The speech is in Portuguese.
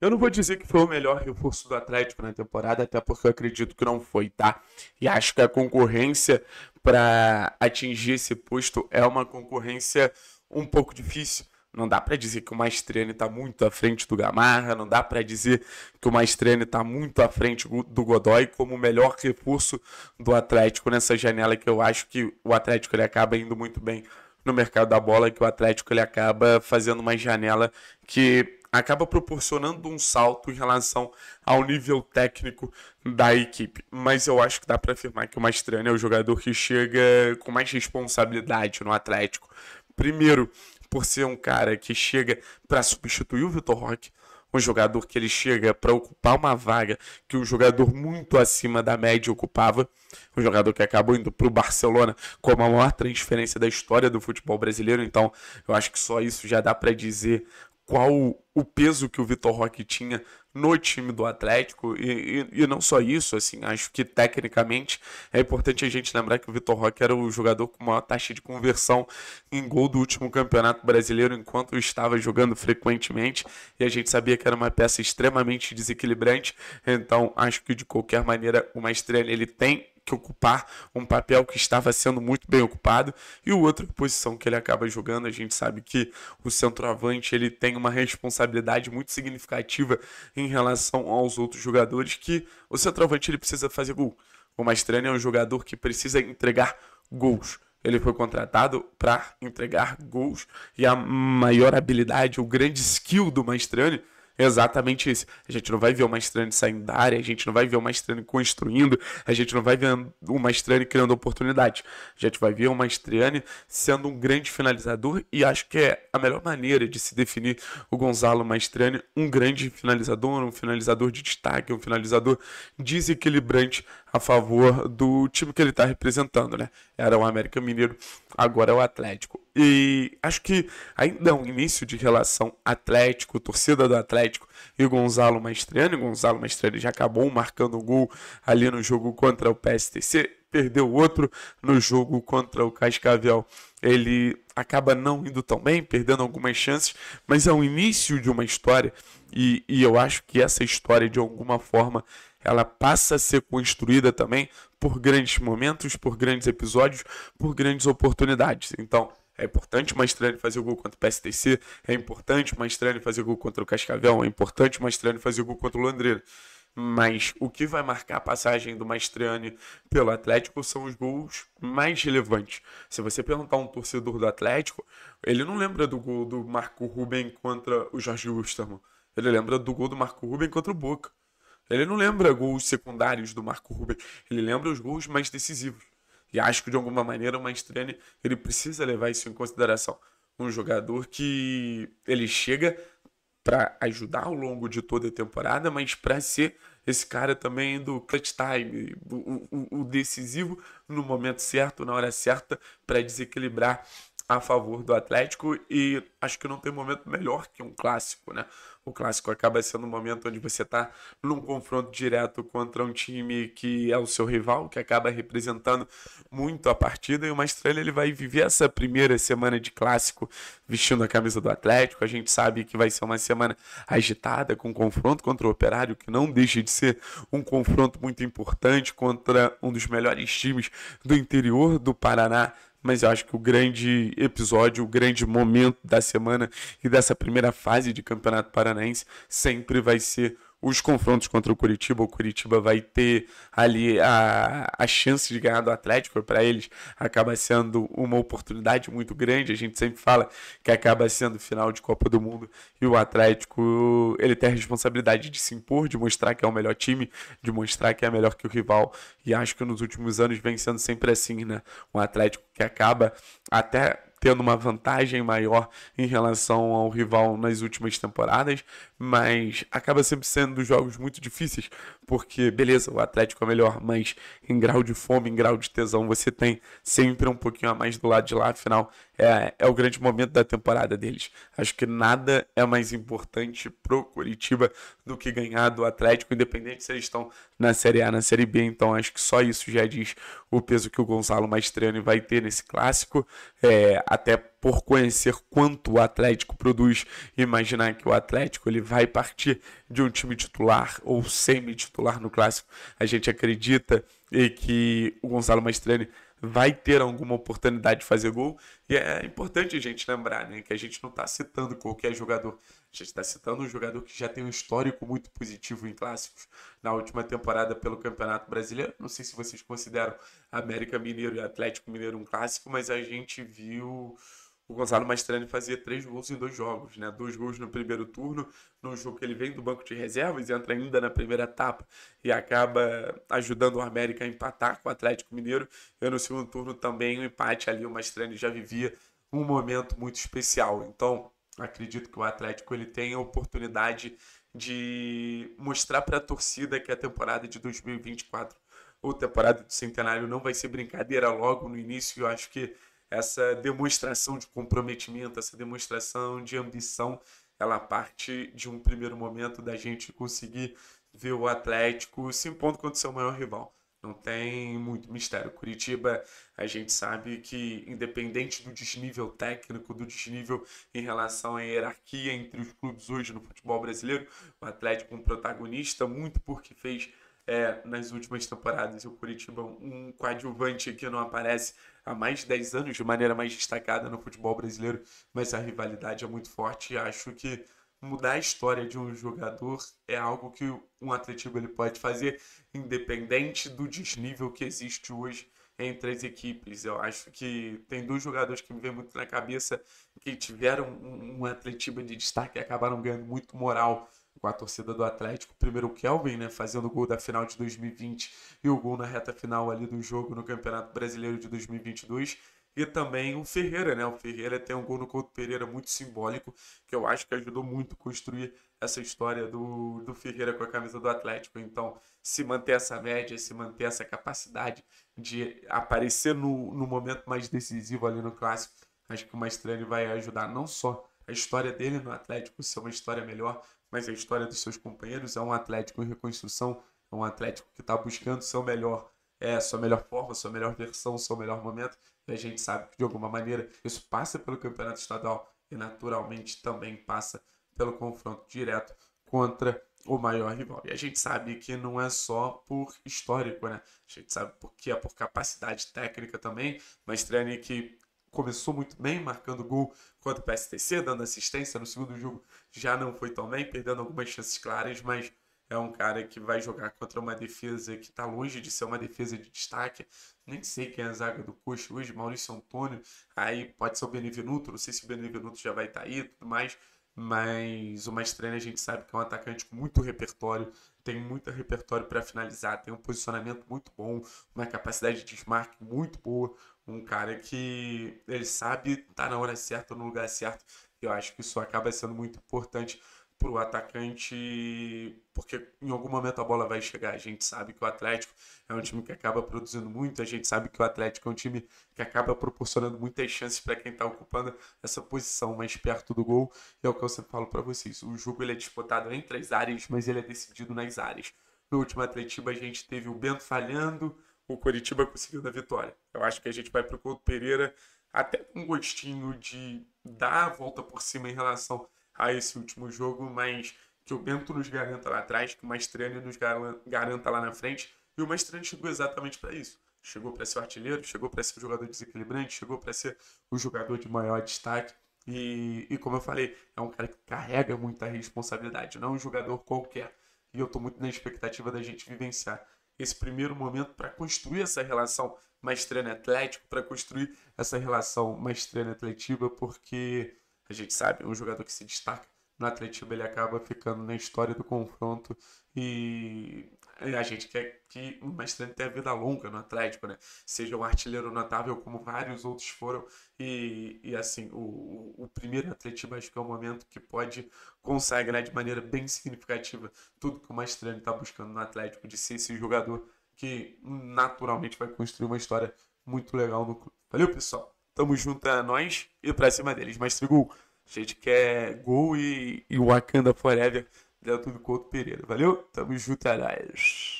Eu não vou dizer que foi o melhor reforço do Atlético na temporada, até porque eu acredito que não foi, tá? E acho que a concorrência para atingir esse posto é uma concorrência um pouco difícil. Não dá para dizer que o Mastrene está muito à frente do Gamarra, não dá para dizer que o Mastrene está muito à frente do Godoy como o melhor reforço do Atlético nessa janela que eu acho que o Atlético ele acaba indo muito bem no mercado da bola, que o Atlético ele acaba fazendo uma janela que acaba proporcionando um salto em relação ao nível técnico da equipe. Mas eu acho que dá para afirmar que o Mastriani é o jogador que chega com mais responsabilidade no Atlético. Primeiro, por ser um cara que chega para substituir o Vitor Roque, um jogador que ele chega para ocupar uma vaga que um jogador muito acima da média ocupava, um jogador que acabou indo para o Barcelona como a maior transferência da história do futebol brasileiro. Então, eu acho que só isso já dá para dizer qual o peso que o Vitor Roque tinha no time do Atlético e, e, e, não só isso, assim, acho que tecnicamente é importante a gente lembrar que o Vitor Roque era o jogador com maior taxa de conversão em gol do último campeonato brasileiro enquanto estava jogando frequentemente e a gente sabia que era uma peça extremamente desequilibrante, então acho que de qualquer maneira uma estrela ele tem que ocupar um papel que estava sendo muito bem ocupado e o outra posição que ele acaba jogando, a gente sabe que o centroavante ele tem uma responsabilidade muito significativa em relação aos outros jogadores que o centroavante ele precisa fazer gol. O Mastrani é um jogador que precisa entregar gols. Ele foi contratado para entregar gols e a maior habilidade, o grande skill do Mastrani exatamente isso. A gente não vai ver o Maestrani saindo da área, a gente não vai ver o Maestrani construindo, a gente não vai ver o Maestrani criando oportunidade A gente vai ver o Maestrani sendo um grande finalizador e acho que é a melhor maneira de se definir o Gonzalo Maestrani, um grande finalizador, um finalizador de destaque, um finalizador desequilibrante a favor do time que ele está representando, né? Era o América Mineiro, agora é o Atlético. E acho que ainda é um início de relação Atlético, torcida do Atlético e Gonzalo Maestriani. Gonzalo Maestriani já acabou marcando um gol ali no jogo contra o PSTC, perdeu outro no jogo contra o Cascavel. Ele acaba não indo tão bem, perdendo algumas chances, mas é o início de uma história e, e eu acho que essa história, de alguma forma, ela passa a ser construída também por grandes momentos, por grandes episódios, por grandes oportunidades. Então, é importante o Mastrelli fazer gol contra o PSTC, é importante o Mastrelli fazer gol contra o Cascavel, é importante o Mastrelli fazer gol contra o Londrina. Mas o que vai marcar a passagem do Mastriani pelo Atlético são os gols mais relevantes. Se você perguntar a um torcedor do Atlético, ele não lembra do gol do Marco Ruben contra o Jorge Gustavo. Ele lembra do gol do Marco Ruben contra o Boca. Ele não lembra gols secundários do Marco Ruben. Ele lembra os gols mais decisivos. E acho que de alguma maneira o Mastrani ele precisa levar isso em consideração. Um jogador que ele chega para ajudar ao longo de toda a temporada, mas para ser esse cara também do clutch time, o, o, o decisivo no momento certo, na hora certa, para desequilibrar a favor do Atlético e acho que não tem momento melhor que um clássico, né? O clássico acaba sendo um momento onde você está num confronto direto contra um time que é o seu rival, que acaba representando muito a partida e o Mastrelli ele vai viver essa primeira semana de clássico vestindo a camisa do Atlético. A gente sabe que vai ser uma semana agitada com um confronto contra o Operário, que não deixa de ser um confronto muito importante contra um dos melhores times do interior do Paraná mas eu acho que o grande episódio, o grande momento da semana e dessa primeira fase de Campeonato Paranaense sempre vai ser os confrontos contra o Curitiba. O Curitiba vai ter ali a, a chance de ganhar do Atlético. Para eles, acaba sendo uma oportunidade muito grande. A gente sempre fala que acaba sendo final de Copa do Mundo e o Atlético ele tem a responsabilidade de se impor, de mostrar que é o melhor time, de mostrar que é melhor que o rival. E acho que nos últimos anos vem sendo sempre assim, né? Um Atlético que acaba até tendo uma vantagem maior em relação ao rival nas últimas temporadas, mas acaba sempre sendo jogos muito difíceis, porque beleza, o Atlético é melhor, mas em grau de fome, em grau de tesão, você tem sempre um pouquinho a mais do lado de lá, afinal é, é o grande momento da temporada deles. Acho que nada é mais importante pro Curitiba do que ganhar do Atlético, independente se eles estão na Série A, na Série B, então acho que só isso já diz o peso que o Gonzalo Maestriani vai ter nesse clássico, é, até por conhecer quanto o Atlético produz, imaginar que o Atlético ele vai partir de um time titular ou semi-titular no clássico. A gente acredita e que o Gonzalo Mastrani vai ter alguma oportunidade de fazer gol. E é importante a gente lembrar né, que a gente não está citando qualquer jogador. A gente está citando um jogador que já tem um histórico muito positivo em clássicos na última temporada pelo Campeonato Brasileiro. Não sei se vocês consideram América Mineiro e Atlético Mineiro um clássico, mas a gente viu o Gonzalo Mastrani fazia três gols em dois jogos, né? Dois gols no primeiro turno, num jogo que ele vem do banco de reservas, entra ainda na primeira etapa e acaba ajudando o América a empatar com o Atlético Mineiro. E no segundo turno também um empate ali, o Mastrani já vivia um momento muito especial. Então, acredito que o Atlético ele tem a oportunidade de mostrar para a torcida que a temporada de 2024 ou temporada do centenário não vai ser brincadeira logo no início. Eu acho que essa demonstração de comprometimento, essa demonstração de ambição, ela parte de um primeiro momento da gente conseguir ver o Atlético se impondo contra o seu maior rival. Não tem muito mistério. Curitiba, a gente sabe que, independente do desnível técnico, do desnível em relação à hierarquia entre os clubes hoje no futebol brasileiro, o Atlético é um protagonista, muito porque fez é, nas últimas temporadas. O Curitiba, um coadjuvante que não aparece há mais de 10 anos de maneira mais destacada no futebol brasileiro, mas a rivalidade é muito forte e acho que mudar a história de um jogador é algo que um atletivo ele pode fazer independente do desnível que existe hoje entre as equipes. Eu acho que tem dois jogadores que me vêm muito na cabeça que tiveram um, um de destaque e acabaram ganhando muito moral com a torcida do Atlético. Primeiro o Kelvin, né, fazendo o gol da final de 2020 e o gol na reta final ali do jogo no Campeonato Brasileiro de 2022. E também o Ferreira, né? O Ferreira tem um gol no Couto Pereira muito simbólico, que eu acho que ajudou muito a construir essa história do, do Ferreira com a camisa do Atlético. Então, se manter essa média, se manter essa capacidade de aparecer no, no momento mais decisivo ali no Clássico, acho que o Mastrani vai ajudar não só a história dele no Atlético ser uma história melhor, mas a história dos seus companheiros. É um Atlético em reconstrução, é um Atlético que está buscando seu melhor, é, sua melhor forma, sua melhor versão, seu melhor momento. E a gente sabe que, de alguma maneira, isso passa pelo Campeonato Estadual e, naturalmente, também passa pelo confronto direto contra o maior rival. E a gente sabe que não é só por histórico, né? A gente sabe porque é por capacidade técnica também. treine que começou muito bem, marcando gol contra o PSTC, dando assistência. No segundo jogo já não foi tão bem, perdendo algumas chances claras, mas é um cara que vai jogar contra uma defesa que está longe de ser uma defesa de destaque. Nem sei quem é a zaga do Coxa hoje, Maurício Antônio. Aí pode ser o Benevenuto, não sei se o Benevenuto já vai estar tá aí tudo mais mas o Mastrena a gente sabe que é um atacante com muito repertório, tem muito repertório para finalizar, tem um posicionamento muito bom, uma capacidade de desmarque muito boa, um cara que ele sabe estar tá na hora certa, no lugar certo. Eu acho que isso acaba sendo muito importante para o atacante, porque em algum momento a bola vai chegar. A gente sabe que o Atlético é um time que acaba produzindo muito, a gente sabe que o Atlético é um time que acaba proporcionando muitas chances para quem está ocupando essa posição mais perto do gol. E é o que eu sempre falo para vocês: o jogo ele é disputado entre as áreas, mas ele é decidido nas áreas. No último Atletiba a gente teve o Bento falhando, o Coritiba conseguiu a vitória. Eu acho que a gente vai para o Couto Pereira até com um gostinho de dar a volta por cima em relação a esse último jogo, mas que o Bento nos garanta lá atrás, que o Mastriani nos garanta lá na frente. E o Mastriani chegou exatamente para isso. Chegou para ser o artilheiro, chegou para ser o jogador desequilibrante, chegou para ser o jogador de maior destaque. E, e, como eu falei, é um cara que carrega muita responsabilidade, não é um jogador qualquer. E eu estou muito na expectativa da gente vivenciar esse primeiro momento para construir essa relação mais treino atlético, para construir essa relação mais treino atletiva, porque a gente sabe, um jogador que se destaca no Atlético, ele acaba ficando na história do confronto e a gente quer que o Mestrani tenha vida longa no Atlético, né? Seja um artilheiro notável, como vários outros foram. E, e assim, o, o primeiro Atlético acho que é um momento que pode consagrar de maneira bem significativa tudo que o Mestrani está buscando no Atlético, de ser esse jogador que naturalmente vai construir uma história muito legal no clube. Valeu, pessoal! Tamo junto a é nós e pra cima deles. Mas, trigo a gente quer gol e, e Wakanda Forever dentro do Couto Pereira. Valeu? Tamo junto a é nós.